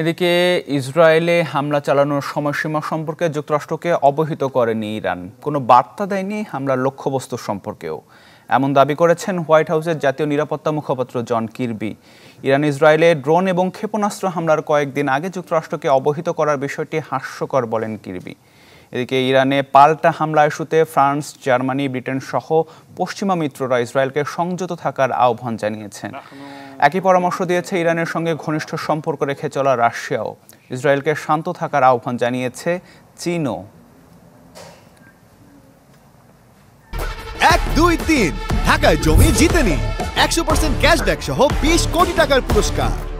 এদিকে ইসরায়েলে হামলা চালানোর সময়সীমা সম্পর্কে যুক্তরাষ্ট্রকে অবহিত করেনি ইরান কোনো বার্তা দেয়নি হামলার লক্ষ্যবস্তু সম্পর্কেও এমন দাবি করেছেন হোয়াইট হাউসের জাতীয় নিরাপত্তা মুখপাত্র জন কির্বি ইরান ইসরায়েলে ড্রোন এবং ক্ষেপণাস্ত্র হামলার কয়েকদিন আগে যুক্তরাষ্ট্রকে অবহিত করার বিষয়টি হাস্যকর বলেন কির্বি এদিকে ইরানে পাল্টা হামলা ইস্যুতে ফ্রান্স জার্মানি ব্রিটেন সহ পশ্চিমা মিত্ররা ইসরায়েলকে সংযত থাকার আহ্বান জানিয়েছেন একই পরামর্শ দিয়েছে ইরানের সঙ্গে ঘনিষ্ঠ সম্পর্ক রেখে চলা রাশিয়াও ইসরায়েলকে শান্ত থাকার আহ্বান জানিয়েছে চীনও এক দুই তিন ঢাকায় জমি জিতে একশো পার্সেন্ট ক্যাশব্যাক সহ বিশ কোটি টাকার পুরস্কার